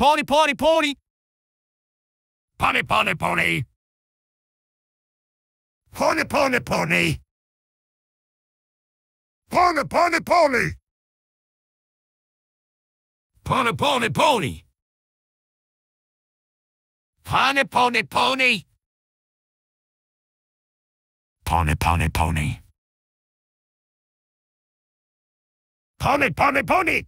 Party, party, party! Pony, pony, pony! Pony, pony, pony! Pony, pony, pony! Pony, pony, pony! Pony, pony, pony! Pony, pony, pony! Pony, pony, pony!